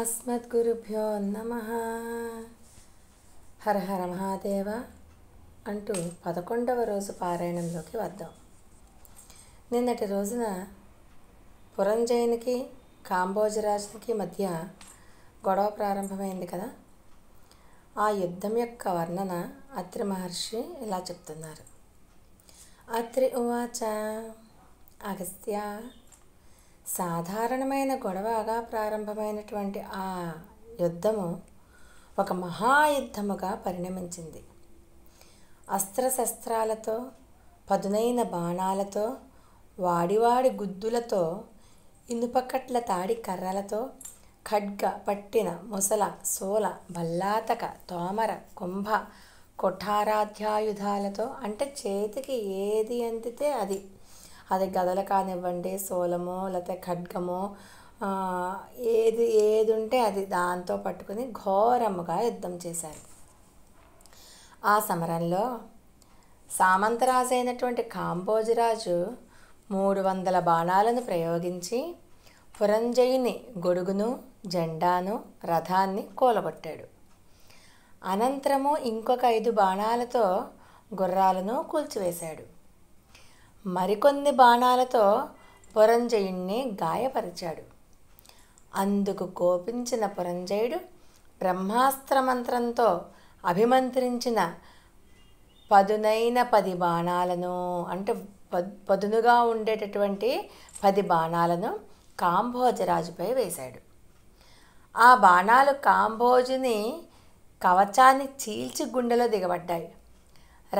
అస్మద్గురుభ్యో నమ హర హర మహాదేవ అంటూ పదకొండవ రోజు పారాయణంలోకి వద్దాం నిన్నటి రోజున పురంజయునికి కాంబోజరాజునికి మధ్య గొడవ ప్రారంభమైంది కదా ఆ యుద్ధం యొక్క వర్ణన అత్రి మహర్షి ఇలా చెప్తున్నారు అత్రి ఉవాచ అగస్త్య సాధారణమైన గొడవగా ప్రారంభమైనటువంటి ఆ యుద్ధము ఒక మహాయుద్ధముగా పరిణమించింది అస్త్రశస్త్రాలతో పదునైన బాణాలతో వాడివాడి గుద్దులతో ఇనుపకట్ల తాడి కర్రలతో ఖడ్గ పట్టిన ముసల సోల బల్లాతక తోమర కుంభ కొఠారాధ్యాయుధాలతో అంటే చేతికి ఏది అందితే అది అది గదల కానివ్వండి సోలమో లేకపోతే ఖడ్గమో ఏది ఏది ఉంటే అది దాంతో పట్టుకుని ఘోరముగా యుద్ధం చేశారు ఆ సమరంలో సామంతరాజు అయినటువంటి కాంబోజరాజు మూడు వందల బాణాలను ప్రయోగించి పురంజయుని గొడుగును జెండాను రథాన్ని కూలగొట్టాడు అనంతరము ఇంకొక ఐదు బాణాలతో గుర్రాలను కూల్చివేశాడు మరికొన్ని బాణాలతో పురంజయుణ్ణి గాయపరిచాడు అందుకు కోపించిన పురంజయుడు బ్రహ్మాస్త్ర మంత్రంతో అభిమంత్రించిన పదునైన పది బాణాలను అంటే పదునుగా ఉండేటటువంటి పది బాణాలను కాంభోజరాజుపై వేశాడు ఆ బాణాలు కాంభోజుని కవచాన్ని చీల్చి గుండెలో దిగబడ్డాయి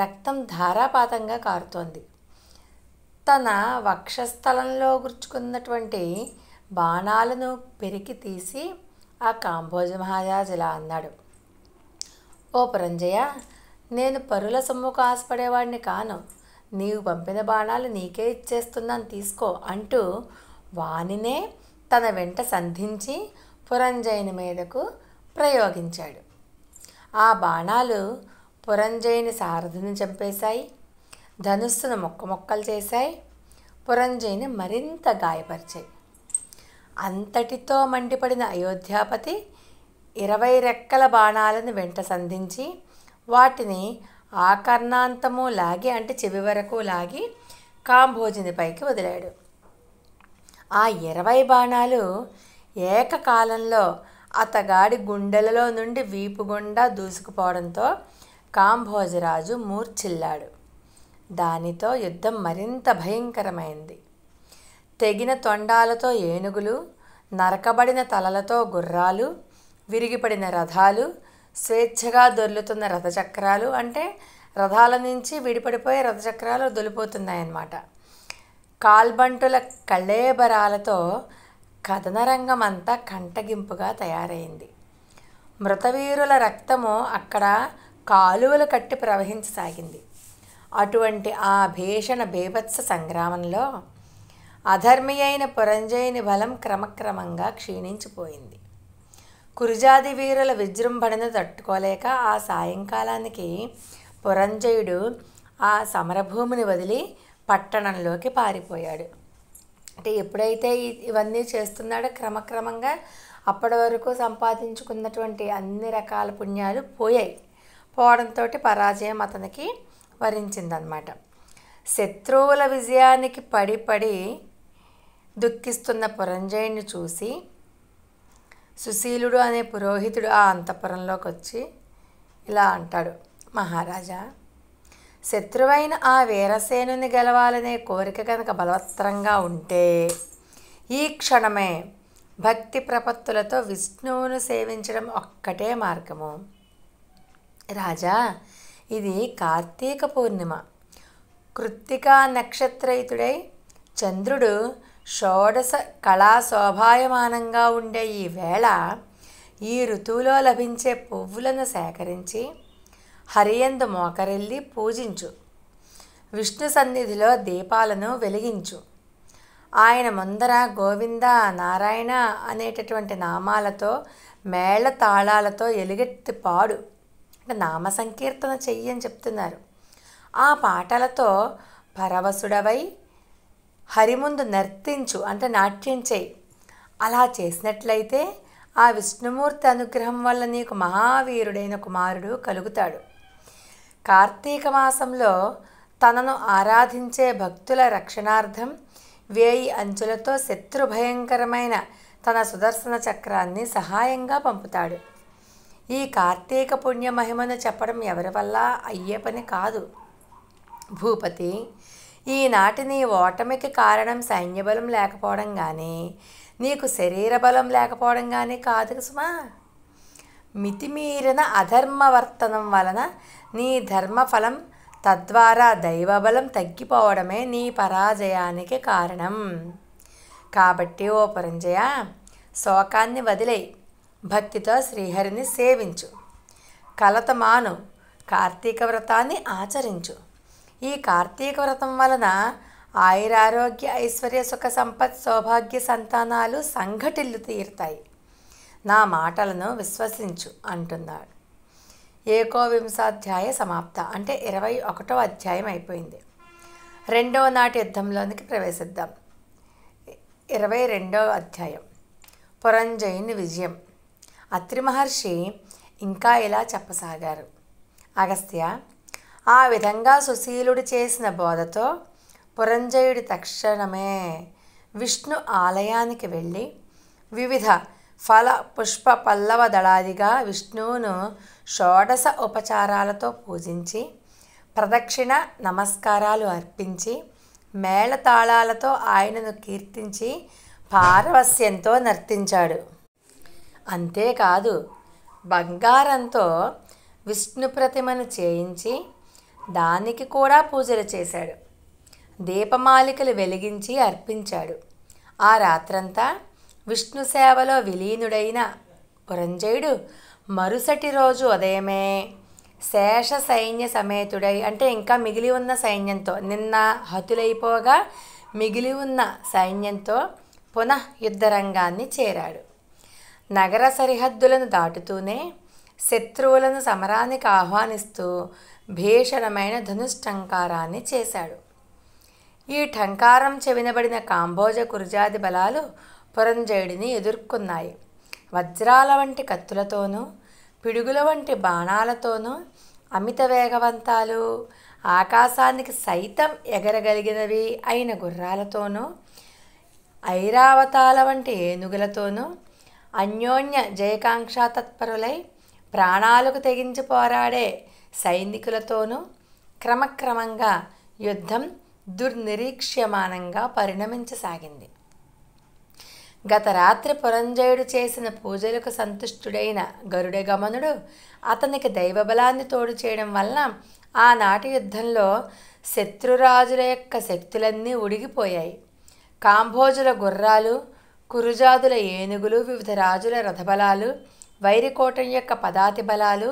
రక్తం ధారాపాతంగా కారుతోంది తన వక్షస్థలంలో గుర్చుకున్నటువంటి బాణాలను పెరికి తీసి ఆ కాంబోజ మహారాజు ఇలా అన్నాడు ఓ పురంజయ నేను పరుల సొమ్ముకు ఆశపడేవాడిని కాను నీవు పంపిన బాణాలు నీకే ఇచ్చేస్తున్నాను తీసుకో అంటూ వానినే తన వెంట సంధించి పురంజయుని మీదకు ప్రయోగించాడు ఆ బాణాలు పురంజయుని సారథిని చంపేశాయి ధనుస్సును మొక్క మొక్కలు చేశాయి పురంజయిని మరింత గాయపరిచాయి అంతటితో మండిపడిన అయోధ్యాపతి ఇరవై రెక్కల బాణాలను వెంట సంధించి వాటిని ఆకర్ణాంతము లాగి అంటే చెవి వరకు లాగి కాంభోజుని పైకి వదిలాడు ఆ ఇరవై బాణాలు ఏకకాలంలో అతగాడి గుండెలలో నుండి వీపుగుండా దూసుకుపోవడంతో కాంభోజరాజు మూర్చిల్లాడు దానితో యుద్ధం మరింత భయంకరమైంది తెగిన తొండాలతో ఏనుగులు నరకబడిన తలలతో గుర్రాలు విరిగిపడిన రథాలు స్వేచ్ఛగా దొర్లుతున్న రథచక్రాలు అంటే రథాల నుంచి విడిపడిపోయే రథచక్రాలు దొలిపోతున్నాయన్నమాట కాల్బంటుల కళేబరాలతో కథనరంగం అంతా కంటగింపుగా తయారైంది మృతవీరుల రక్తము అక్కడ కాలువలు కట్టి ప్రవహించసాగింది అటువంటి ఆ భీషణ భీభత్స సంగ్రామంలో అధర్మి అయిన పురంజయుని బలం క్రమక్రమంగా క్షీణించిపోయింది కురుజాది వీరుల విజృంభణను తట్టుకోలేక ఆ సాయంకాలానికి పురంజయుడు ఆ సమరభూమిని వదిలి పట్టణంలోకి పారిపోయాడు అంటే ఎప్పుడైతే ఇవన్నీ చేస్తున్నాడో క్రమక్రమంగా అప్పటి వరకు సంపాదించుకున్నటువంటి అన్ని రకాల పుణ్యాలు పోయాయి పోవడంతో పరాజయం అతనికి వరించిందనమాట శత్రువుల విజయానికి పడి పడి దుఃఖిస్తున్న పురంజయుని చూసి సుశీలుడు అనే పురోహితుడు ఆ అంతఃపురంలోకి వచ్చి ఇలా అంటాడు మహారాజా శత్రువైన ఆ వీరసేనుని గెలవాలనే కోరిక కనుక బలవత్తరంగా ఉంటే ఈ క్షణమే భక్తి ప్రపత్తులతో విష్ణువును సేవించడం ఒక్కటే మార్గము రాజా ఇది కార్తీక పూర్ణిమ కృత్తికా నక్షత్రయుతుడై చంద్రుడు షోడశ కళా శోభాయమానంగా ఉండే ఈ వేళ ఈ ఋతువులో లభించే పువ్వులను సేకరించి హరియందు మోకరెళ్ళి పూజించు విష్ణు సన్నిధిలో దీపాలను వెలిగించు ఆయన ముందర గోవింద నారాయణ అనేటటువంటి నామాలతో మేళ తాళాలతో ఎలుగెత్తి పాడు అంటే నామ సంకీర్తన చెయ్యి అని చెప్తున్నారు ఆ పాటలతో పరవశుడవై హరిముందు నర్తించు అంటే నాట్యం చేయి అలా చేసినట్లయితే ఆ విష్ణుమూర్తి అనుగ్రహం వల్ల నీకు మహావీరుడైన కుమారుడు కలుగుతాడు కార్తీక మాసంలో తనను ఆరాధించే భక్తుల రక్షణార్థం వేయి అంచులతో శత్రు భయంకరమైన తన సుదర్శన చక్రాన్ని సహాయంగా పంపుతాడు ఈ కార్తీక పుణ్య మహిమను చెప్పడం ఎవరి వల్ల అయ్యే పని కాదు భూపతి ఈనాటి నీ ఓటమికి కారణం సైన్యబలం లేకపోవడం కానీ నీకు శరీర బలం లేకపోవడం కానీ కాదు సుమా మితిమీరిన అధర్మవర్తనం వలన నీ ధర్మఫలం తద్వారా దైవబలం తగ్గిపోవడమే నీ పరాజయానికి కారణం కాబట్టి ఓ పురంజయ శోకాన్ని వదిలేయి భక్తితో శ్రీహరిని సేవించు కలత మాను కార్తీక వ్రతాన్ని ఆచరించు ఈ కార్తీక వ్రతం వలన ఆయురారోగ్య ఐశ్వర్య సుఖ సంపత్ సౌభాగ్య సంతానాలు సంఘటిల్లు తీరుతాయి నా మాటలను విశ్వసించు అంటున్నాడు ఏకోవింశాధ్యాయ సమాప్త అంటే ఇరవై ఒకటో అధ్యాయం అయిపోయింది రెండవ నాటి యుద్ధంలోనికి ప్రవేశిద్దాం ఇరవై రెండవ అధ్యాయం పురంజయుని విజయం అత్రి మహర్షి ఇంకా ఇలా చెప్పసాగారు అగస్త్య ఆ విధంగా సుశీలుడు చేసిన బోధతో పురంజయుడి తక్షణమే విష్ణు ఆలయానికి వెళ్ళి వివిధ ఫల పుష్ప పల్లవ దళాదిగా విష్ణువును షోడశ ఉపచారాలతో పూజించి ప్రదక్షిణ నమస్కారాలు అర్పించి మేళతాళాలతో ఆయనను కీర్తించి పారవస్యంతో నర్తించాడు అంతేకాదు బంగారంతో విష్ణు ప్రతిమను చేయించి దానికి కూడా పూజలు చేశాడు దీపమాలికలు వెలిగించి అర్పించాడు ఆ రాత్రంతా విష్ణు సేవలో విలీనుడైన పురంజయుడు మరుసటి రోజు ఉదయమే శేష సైన్య సమేతుడై అంటే ఇంకా మిగిలి ఉన్న సైన్యంతో నిన్న హతులైపోగా మిగిలి ఉన్న సైన్యంతో పునః యుద్ధరంగాన్ని చేరాడు నగర సరిహద్దులను దాటుతూనే శత్రువులను సమరానికి ఆహ్వానిస్తూ భీషణమైన ధనుష్టంకారాన్ని చేశాడు ఈ ఠంకారం చెవినబడిన కాంబోజ కురుజాది బలాలు పురంజయుడిని ఎదుర్కొన్నాయి వజ్రాల వంటి కత్తులతోనూ పిడుగుల వంటి బాణాలతోనూ అమిత వేగవంతాలు ఆకాశానికి సైతం ఎగరగలిగినవి అయిన గుర్రాలతోనూ ఐరావతాల వంటి ఏనుగులతోనూ అన్యోన్య జయకాంక్ష తత్పరులై ప్రాణాలకు తెగించి పోరాడే సైనికులతోనూ క్రమక్రమంగా యుద్ధం దుర్నిరీక్ష్యమానంగా పరిణమించసాగింది గత రాత్రి పురంజయుడు చేసిన పూజలకు సంతుష్టుడైన గరుడ గమనుడు అతనికి దైవబలాన్ని తోడు చేయడం వలన ఆనాటి యుద్ధంలో శత్రురాజుల యొక్క శక్తులన్నీ ఉడిగిపోయాయి కాంభోజుల గుర్రాలు కురుజాదుల ఏనుగులు వివిధ రాజుల రథబలాలు వైరికోటం యొక్క పదాతి బలాలు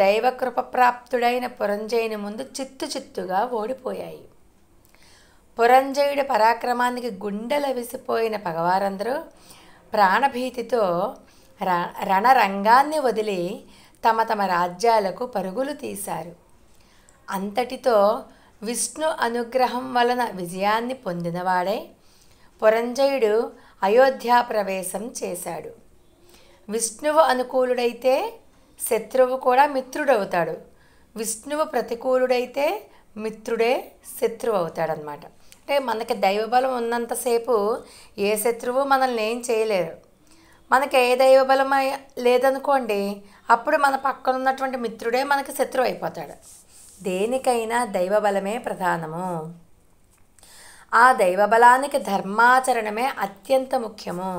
దైవకృపప్రాప్తుడైన పురంజయుని ముందు చిత్తు చిత్తుగా ఓడిపోయాయి పురంజయుడి పరాక్రమానికి గుండెల విసిపోయిన పగవారందరూ ప్రాణభీతితో రణరంగాన్ని వదిలి తమ తమ రాజ్యాలకు పరుగులు తీశారు అంతటితో విష్ణు అనుగ్రహం వలన విజయాన్ని పొందినవాడై పురంజయుడు అయోధ్య ప్రవేశం చేశాడు విష్ణువు అనుకూలుడైతే శత్రువు కూడా మిత్రుడవుతాడు విష్ణువు ప్రతికూలుడైతే మిత్రుడే శత్రువు అవుతాడనమాట అంటే మనకి దైవబలం ఉన్నంతసేపు ఏ శత్రువు మనల్ని ఏం చేయలేరు మనకి ఏ దైవబలం లేదనుకోండి అప్పుడు మన పక్కన ఉన్నటువంటి మిత్రుడే మనకి శత్రువు అయిపోతాడు దేనికైనా దైవబలమే ప్రధానము ఆ దైవబలానికి ధర్మాచరణమే అత్యంత ముఖ్యము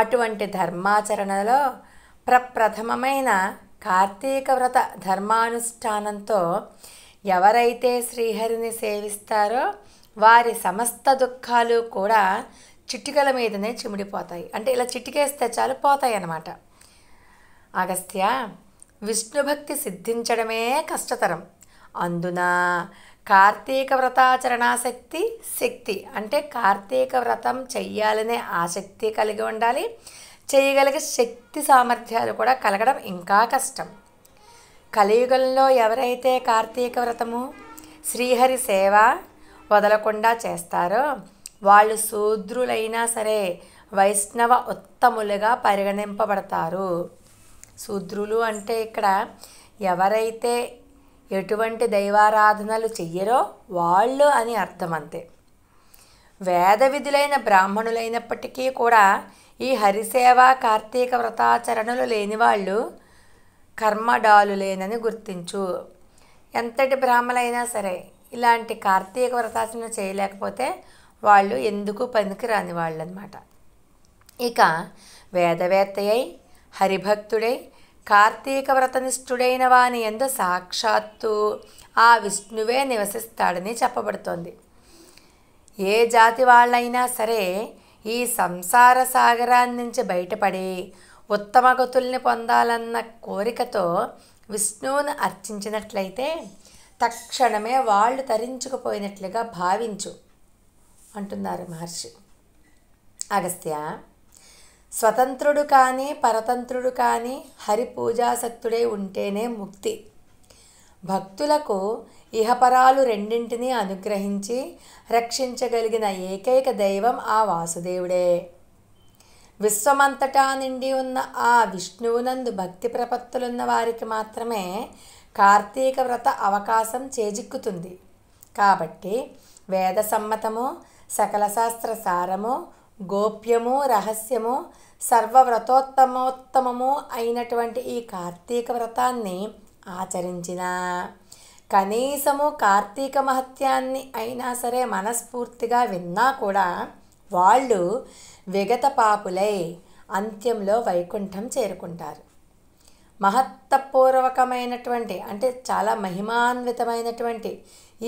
అటువంటి ధర్మాచరణలో ప్రప్రథమమైన కార్తీక వ్రత ధర్మానుష్ఠానంతో ఎవరైతే శ్రీహరిని సేవిస్తారో వారి సమస్త దుఃఖాలు కూడా చిటికల మీదనే చిమిడిపోతాయి అంటే ఇలా చిటికేస్తే చాలు పోతాయి అన్నమాట అగస్త్య విష్ణుభక్తి సిద్ధించడమే కష్టతరం అందున కార్తీక వ్రతాచరణాసక్తి శక్తి అంటే కార్తీక వ్రతం చెయ్యాలనే ఆసక్తి కలిగి ఉండాలి చేయగలిగే శక్తి సామర్థ్యాలు కూడా కలగడం ఇంకా కష్టం కలియుగంలో ఎవరైతే కార్తీక వ్రతము శ్రీహరి సేవ వదలకుండా చేస్తారో వాళ్ళు శూద్రులైనా సరే వైష్ణవ ఉత్తములుగా పరిగణింపబడతారు శూద్రులు అంటే ఇక్కడ ఎవరైతే ఎటువంటి దైవారాధనలు చెయ్యరో వాళ్ళు అని అర్థమంతే వేద విధులైన బ్రాహ్మణులైనప్పటికీ కూడా ఈ హరిసేవ కార్తీక వ్రతాచరణలు లేని వాళ్ళు కర్మడాలు లేనని గుర్తించు ఎంతటి బ్రాహ్మలైనా సరే ఇలాంటి కార్తీక వ్రతాచరణ చేయలేకపోతే వాళ్ళు ఎందుకు పనికి రాని వాళ్ళు అనమాట ఇక వేదవేత్తయై హరిభక్తుడై కార్తీక వ్రతనిష్ఠుడైన వాని ఎందు సాక్షాత్తు ఆ విష్ణువే నివసిస్తాడని చెప్పబడుతోంది ఏ జాతి వాళ్ళైనా సరే ఈ సంసార సాగరాన్ని నుంచి బయటపడి ఉత్తమ గతుల్ని పొందాలన్న కోరికతో విష్ణువును అర్చించినట్లయితే తక్షణమే వాళ్ళు తరించుకుపోయినట్లుగా భావించు అంటున్నారు మహర్షి అగస్త్య స్వతంత్రుడు కానీ పరతంత్రుడు కానీ పూజాసక్తుడే ఉంటేనే ముక్తి భక్తులకు ఇహపరాలు రెండింటినీ అనుగ్రహించి రక్షించగలిగిన ఏకైక దైవం ఆ వాసుదేవుడే విశ్వమంతటా నిండి ఉన్న ఆ విష్ణువునందు భక్తి ప్రపత్తులున్న వారికి మాత్రమే కార్తీక వ్రత అవకాశం చేజిక్కుతుంది కాబట్టి వేద సమ్మతము సకల శాస్త్ర సారము గోప్యము రహస్యము సర్వవ్రతోత్తమోత్తమము అయినటువంటి ఈ కార్తీక వ్రతాన్ని ఆచరించిన కనీసము కార్తీక మహత్యాన్ని అయినా సరే మనస్ఫూర్తిగా విన్నా కూడా వాళ్ళు విగత పాపులై అంత్యంలో వైకుంఠం చేరుకుంటారు మహత్తపూర్వకమైనటువంటి అంటే చాలా మహిమాన్వితమైనటువంటి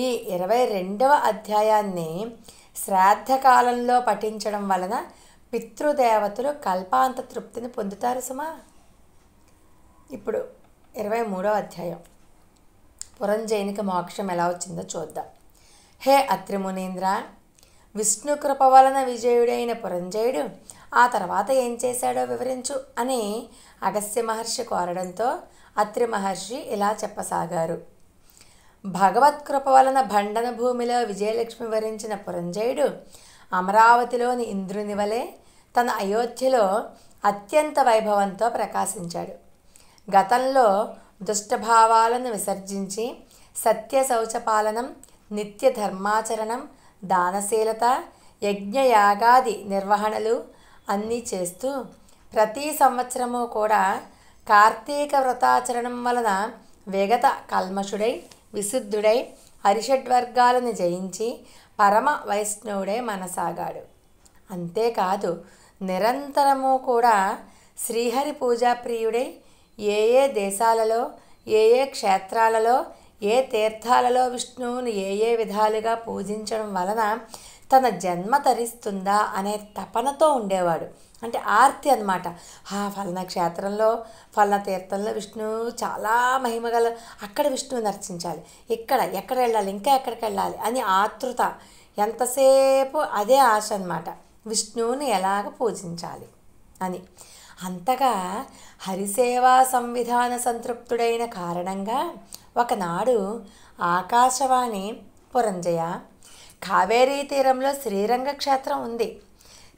ఈ ఇరవై రెండవ అధ్యాయాన్ని శ్రాద్ధకాలంలో పఠించడం వలన పితృదేవతలు కల్పాంత తృప్తిని పొందుతారు సుమా ఇప్పుడు ఇరవై మూడో అధ్యాయం పురంజయునికి మోక్షం ఎలా వచ్చిందో చూద్దాం హే అత్రిమునీంద్ర విష్ణుకృప వలన విజయుడైన పురంజయుడు ఆ తర్వాత ఏం చేశాడో వివరించు అని అగస్య మహర్షి కోరడంతో అత్రి మహర్షి ఇలా చెప్పసాగారు భగవత్కృప వలన భండన భూమిలో విజయలక్ష్మి వరించిన పురంజయుడు అమరావతిలోని ఇంద్రుని వలె తన అయోధ్యలో అత్యంత వైభవంతో ప్రకాశించాడు గతంలో దుష్టభావాలను విసర్జించి సత్య శౌచపాలనం నిత్య ధర్మాచరణం దానశీలత యజ్ఞయాగాది నిర్వహణలు అన్నీ చేస్తూ ప్రతి సంవత్సరము కూడా కార్తీక వ్రతాచరణం వలన విగత కల్మషుడై విశుద్ధుడై హరిషడ్వర్గాలను జయించి పరమ వైష్ణవుడై మనసాగాడు అంతేకాదు నిరంతరము కూడా శ్రీహరి పూజాప్రియుడై ఏ ఏ దేశాలలో ఏ ఏ క్షేత్రాలలో ఏ తీర్థాలలో విష్ణువును ఏ ఏ విధాలుగా పూజించడం వలన తన జన్మ తరిస్తుందా అనే తపనతో ఉండేవాడు అంటే ఆర్తి అనమాట ఆ ఫలనా క్షేత్రంలో ఫలనా తీర్థంలో విష్ణు చాలా మహిమగల అక్కడ విష్ణువు దర్శించాలి ఇక్కడ ఎక్కడ వెళ్ళాలి ఇంకా ఎక్కడికి వెళ్ళాలి అని ఆతృత ఎంతసేపు అదే ఆశ అనమాట విష్ణువుని ఎలాగ పూజించాలి అని అంతగా హరిసేవా సంవిధాన సంతృప్తుడైన కారణంగా ఒకనాడు ఆకాశవాణి పురంజయ కావేరీ తీరంలో శ్రీరంగ క్షేత్రం ఉంది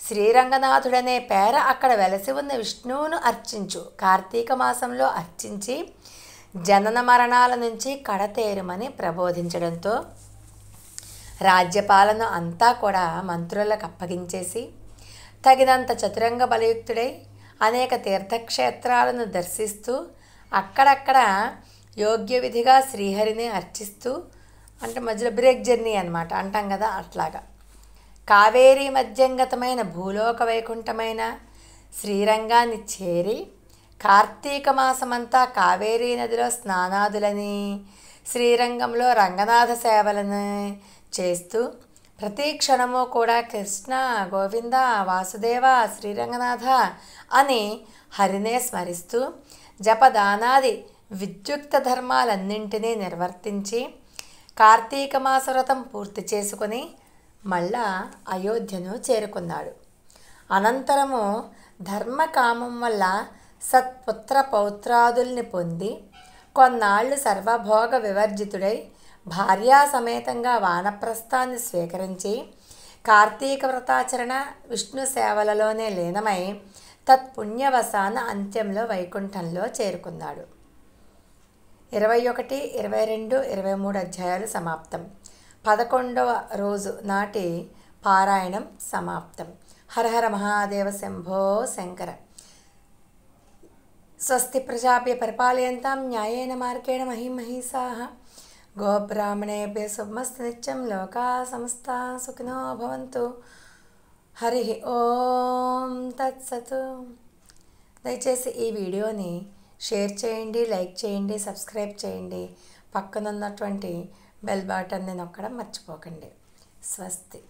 శ్రీరంగనాథుడనే పేర అక్కడ వెలసి ఉన్న విష్ణువును అర్చించు కార్తీక మాసంలో అర్చించి జనన మరణాల నుంచి కడతేరుమని ప్రబోధించడంతో రాజ్యపాలన అంతా కూడా మంత్రులకు అప్పగించేసి తగినంత చతురంగ బలయుక్తుడై అనేక తీర్థక్షేత్రాలను దర్శిస్తూ అక్కడక్కడ యోగ్య విధిగా శ్రీహరిని అర్చిస్తూ అంటే మధ్యలో బ్రేక్ జర్నీ అనమాట అంటాం కదా అట్లాగా కావేరీ మధ్యంగతమైన భూలోక వైకుంఠమైన శ్రీరంగాన్ని చేరి కార్తీక మాసమంతా కావేరీ నదిలో స్నానాదులని శ్రీరంగంలో రంగనాథ సేవలను చేస్తూ ప్రతి క్షణము కూడా కృష్ణ గోవింద వాసుదేవ శ్రీరంగనాథ అని హరినే స్మరిస్తూ జపదానాది విద్యుక్త ధర్మాలన్నింటినీ నిర్వర్తించి కార్తీక మాస వ్రతం పూర్తి చేసుకుని మళ్ళా అయోధ్యను చేరుకున్నాడు అనంతరము ధర్మకామం వల్ల సత్పుత్ర పౌత్రాదుల్ని పొంది కొన్నాళ్ళు సర్వభోగ వివర్జితుడై భార్యా సమేతంగా వానప్రస్థాన్ని స్వీకరించి కార్తీక వ్రతాచరణ విష్ణు సేవలలోనే లీనమై తత్పుణ్యవసాన అంత్యంలో వైకుంఠంలో చేరుకున్నాడు ఇరవై ఒకటి ఇరవై రెండు ఇరవై మూడు అధ్యాయాలు సమాప్తం పదకొండవ రోజు నాటి పారాయణం సమాప్తం హరహర మహాదేవ శంభో శంకర స్వస్తి ప్రజాభ్య పరిపాలయంతా న్యాయేన మార్గేణ మహిమహిషా గోబ్రాహ్మణేభ్య శుభమస్తు నిత్యం లోకా సమస్త సుఖినో భవంతు హరి ఓం తత్సతు దయచేసి ఈ వీడియోని షేర్ చేయండి లైక్ చేయండి సబ్స్క్రైబ్ చేయండి పక్కనున్నటువంటి బెల్ నేను ఒక్కడ మర్చిపోకండి స్వస్తి